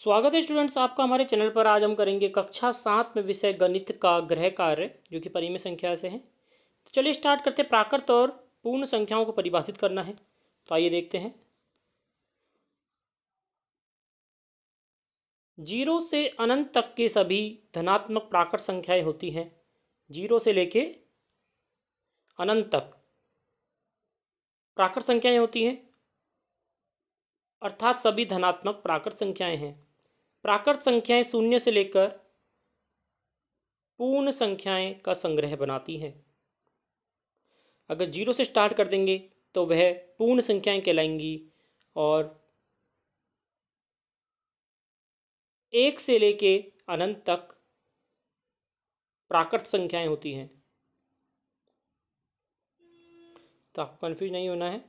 स्वागत है स्टूडेंट्स आपका हमारे चैनल पर आज हम करेंगे कक्षा सात में विषय गणित का ग्रह कार्य जो कि परिमेय संख्या से है तो चलिए स्टार्ट करते हैं प्राकृत और पूर्ण संख्याओं को परिभाषित करना है तो आइए देखते हैं जीरो से अनंत तक के सभी धनात्मक प्राकृत संख्याएं होती हैं जीरो से लेके अनंत तक प्राकृत संख्याएं होती हैं अर्थात सभी धनात्मक प्राकृत संख्याएं हैं प्राकृत संख्याएं शून्य से लेकर पूर्ण संख्याएं का संग्रह बनाती हैं अगर जीरो से स्टार्ट कर देंगे तो वह पूर्ण संख्याएं कहलाएंगी और एक से लेके अनंत तक प्राकृत संख्याएं होती हैं तो आपको कन्फ्यूज नहीं होना है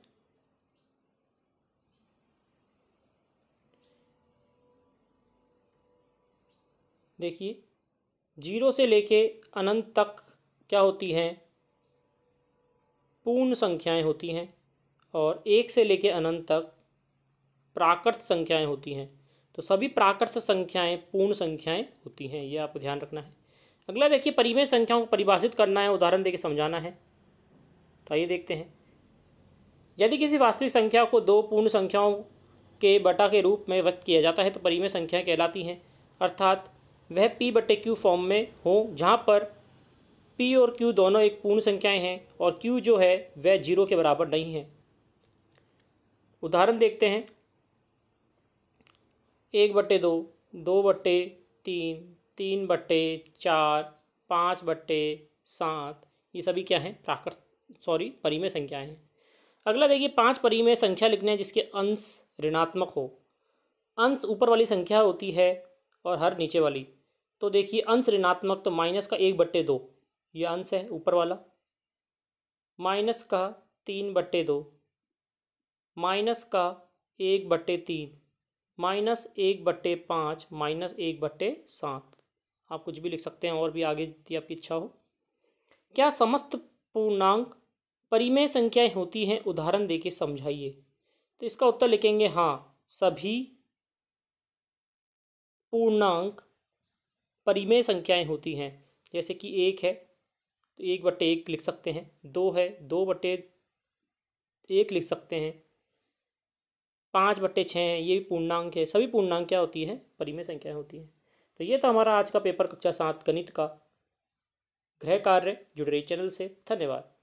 देखिए जीरो से लेके अनंत तक क्या होती हैं पूर्ण संख्याएं होती हैं और एक से लेके अनंत तक प्राकृत संख्याएं होती हैं तो सभी प्राकृत संख्याएं पूर्ण संख्याएं होती हैं ये आपको ध्यान रखना है अगला देखिए परिमेय संख्याओं को परिभाषित करना है उदाहरण देके समझाना है तो आइए देखते हैं यदि किसी वास्तविक संख्या को दो पूर्ण संख्याओं के बटा के रूप में व्यक्त किया जाता है तो परिमेय संख्याएँ कहलाती हैं अर्थात वह पी बटे क्यू फॉर्म में हो जहाँ पर पी और क्यू दोनों एक पूर्ण संख्याएं हैं और क्यू जो है वह जीरो के बराबर नहीं है उदाहरण देखते हैं एक बट्टे दो दो बट्टे तीन तीन बट्टे चार पाँच बट्टे सात ये सभी क्या हैं प्राकृत सॉरी परिमेय संख्याएं हैं अगला देखिए पांच परिमेय संख्या लिखने हैं जिसके अंश ऋणात्मक हो अंश ऊपर वाली संख्या होती है और हर नीचे वाली तो देखिए अंश ऋणात्मक तो माइनस का एक बट्टे दो ये अंश है ऊपर वाला माइनस का तीन बट्टे दो माइनस का एक बट्टे तीन माइनस एक बट्टे पाँच माइनस एक बट्टे सात आप कुछ भी लिख सकते हैं और भी आगे यदि आपकी इच्छा हो क्या समस्त पूर्णांक परिमेय संख्याएं होती हैं उदाहरण देके समझाइए तो इसका उत्तर लिखेंगे हाँ सभी पूर्णांक परिमेय संख्याएं होती हैं जैसे कि एक है तो एक बट्टे एक लिख सकते हैं दो है दो बट्टे एक लिख सकते हैं पाँच बट्टे छः हैं ये पूर्णांक है सभी पूर्णांक क्या होती हैं परिमेय संख्याएं होती हैं तो ये था हमारा आज का पेपर कक्षा सात गणित का गृह कार्य जुड़ रही चैनल से धन्यवाद